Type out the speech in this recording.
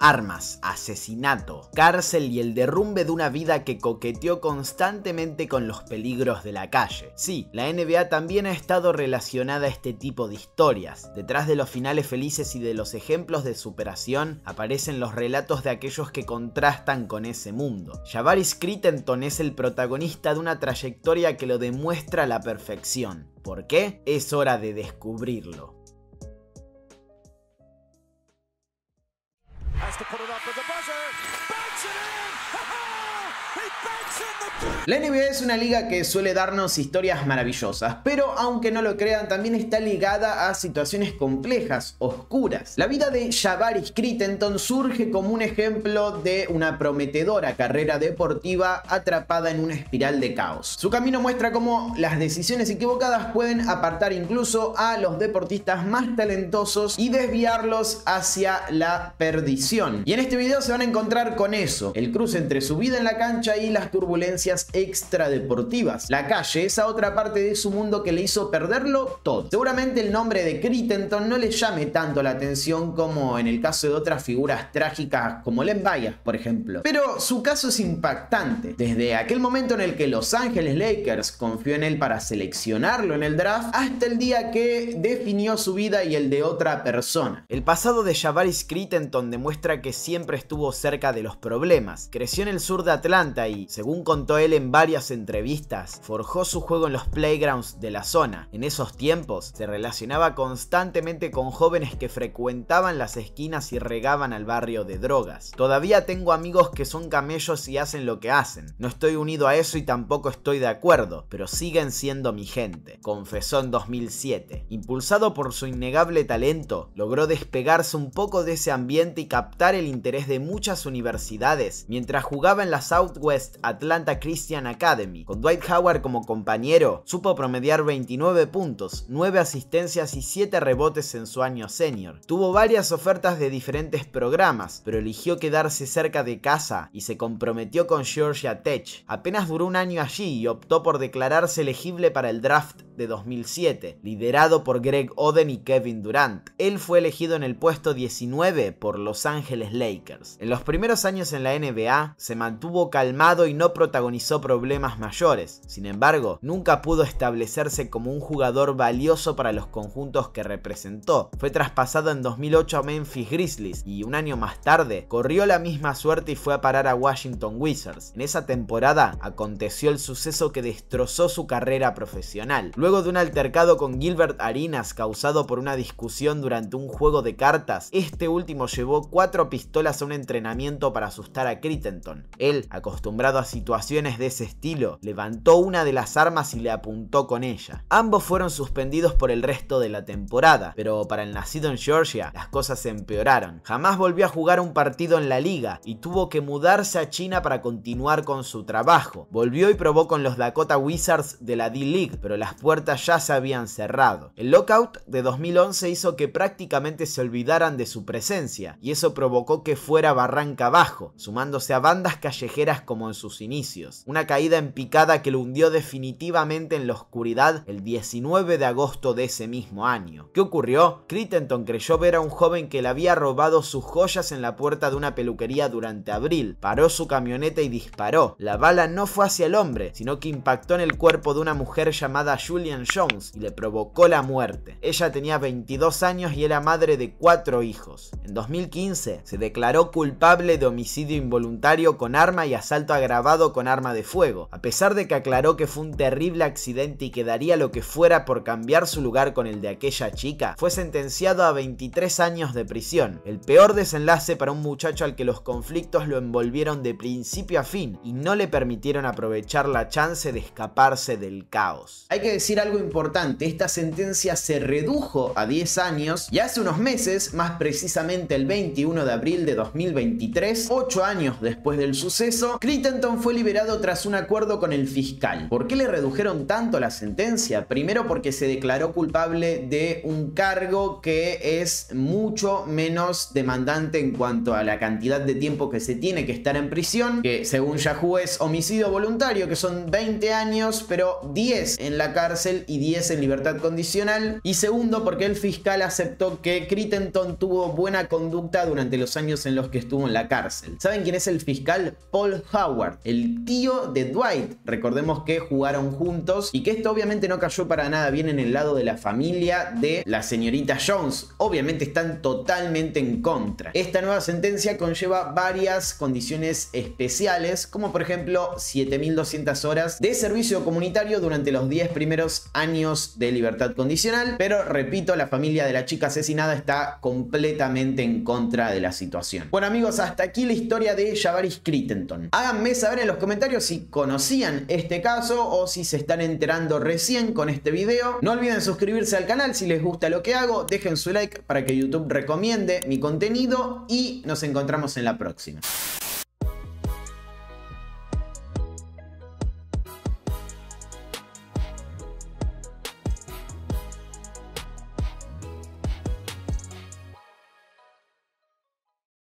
Armas, asesinato, cárcel y el derrumbe de una vida que coqueteó constantemente con los peligros de la calle. Sí, la NBA también ha estado relacionada a este tipo de historias. Detrás de los finales felices y de los ejemplos de superación aparecen los relatos de aquellos que contrastan con ese mundo. Javaris Crittenton es el protagonista de una trayectoria que lo demuestra a la perfección. ¿Por qué? Es hora de descubrirlo. to put it up with the La NBA es una liga que suele darnos historias maravillosas, pero aunque no lo crean, también está ligada a situaciones complejas, oscuras. La vida de Javaris Crittenton surge como un ejemplo de una prometedora carrera deportiva atrapada en una espiral de caos. Su camino muestra cómo las decisiones equivocadas pueden apartar incluso a los deportistas más talentosos y desviarlos hacia la perdición. Y en este video se van a encontrar con eso, el cruce entre su vida en la cancha las turbulencias extradeportivas. La calle, esa otra parte de su mundo que le hizo perderlo todo. Seguramente el nombre de Crittenton no le llame tanto la atención como en el caso de otras figuras trágicas como Len Bias, por ejemplo. Pero su caso es impactante. Desde aquel momento en el que Los Ángeles Lakers confió en él para seleccionarlo en el draft, hasta el día que definió su vida y el de otra persona. El pasado de Javaris Crittenton demuestra que siempre estuvo cerca de los problemas. Creció en el sur de Atlanta y, según contó él en varias entrevistas, forjó su juego en los playgrounds de la zona. En esos tiempos se relacionaba constantemente con jóvenes que frecuentaban las esquinas y regaban al barrio de drogas. Todavía tengo amigos que son camellos y hacen lo que hacen. No estoy unido a eso y tampoco estoy de acuerdo, pero siguen siendo mi gente, confesó en 2007. Impulsado por su innegable talento, logró despegarse un poco de ese ambiente y captar el interés de muchas universidades mientras jugaba en la Southwest Atlanta Christian Academy. Con Dwight Howard como compañero, supo promediar 29 puntos, 9 asistencias y 7 rebotes en su año senior. Tuvo varias ofertas de diferentes programas, pero eligió quedarse cerca de casa y se comprometió con Georgia Tech. Apenas duró un año allí y optó por declararse elegible para el draft de 2007, liderado por Greg Oden y Kevin Durant. Él fue elegido en el puesto 19 por Los Angeles Lakers. En los primeros años en la NBA, se mantuvo calmado y no protagonizó problemas mayores. Sin embargo, nunca pudo establecerse como un jugador valioso para los conjuntos que representó. Fue traspasado en 2008 a Memphis Grizzlies y un año más tarde corrió la misma suerte y fue a parar a Washington Wizards. En esa temporada aconteció el suceso que destrozó su carrera profesional. Luego de un altercado con Gilbert Arinas causado por una discusión durante un juego de cartas, este último llevó cuatro pistolas a un entrenamiento para asustar a Crittenton. Él, acostumbrado a situaciones de ese estilo, levantó una de las armas y le apuntó con ella. Ambos fueron suspendidos por el resto de la temporada, pero para el nacido en Georgia las cosas se empeoraron. Jamás volvió a jugar un partido en la liga y tuvo que mudarse a China para continuar con su trabajo. Volvió y probó con los Dakota Wizards de la D-League, pero las puertas ya se habían cerrado. El lockout de 2011 hizo que prácticamente se olvidaran de su presencia, y eso provocó que fuera barranca abajo, sumándose a bandas callejeras como en sus inicios. Una caída en picada que lo hundió definitivamente en la oscuridad el 19 de agosto de ese mismo año. ¿Qué ocurrió? Crittenton creyó ver a un joven que le había robado sus joyas en la puerta de una peluquería durante abril, paró su camioneta y disparó. La bala no fue hacia el hombre, sino que impactó en el cuerpo de una mujer llamada Julie Jones y le provocó la muerte. Ella tenía 22 años y era madre de cuatro hijos. En 2015 se declaró culpable de homicidio involuntario con arma y asalto agravado con arma de fuego, a pesar de que aclaró que fue un terrible accidente y que daría lo que fuera por cambiar su lugar con el de aquella chica, fue sentenciado a 23 años de prisión, el peor desenlace para un muchacho al que los conflictos lo envolvieron de principio a fin y no le permitieron aprovechar la chance de escaparse del caos. Hay que decir algo importante, esta sentencia se redujo a 10 años y hace unos meses, más precisamente el 21 de abril de 2023, 8 años después del suceso, Crittenton fue liberado tras un acuerdo con el fiscal. ¿Por qué le redujeron tanto la sentencia? Primero porque se declaró culpable de un cargo que es mucho menos demandante en cuanto a la cantidad de tiempo que se tiene que estar en prisión, que según Yahoo es homicidio voluntario, que son 20 años, pero 10 en la cárcel y 10 en libertad condicional. Y segundo, porque el fiscal aceptó que Crittenton tuvo buena conducta durante los años en los que estuvo en la cárcel. ¿Saben quién es el fiscal? Paul Howard, el tío de Dwight. Recordemos que jugaron juntos y que esto obviamente no cayó para nada bien en el lado de la familia de la señorita Jones. Obviamente están totalmente en contra. Esta nueva sentencia conlleva varias condiciones especiales, como por ejemplo 7.200 horas de servicio comunitario durante los 10 primeros años de libertad condicional, pero repito, la familia de la chica asesinada está completamente en contra de la situación. Bueno amigos, hasta aquí la historia de Javaris Crittenton. Háganme saber en los comentarios si conocían este caso o si se están enterando recién con este video. No olviden suscribirse al canal si les gusta lo que hago, dejen su like para que YouTube recomiende mi contenido y nos encontramos en la próxima.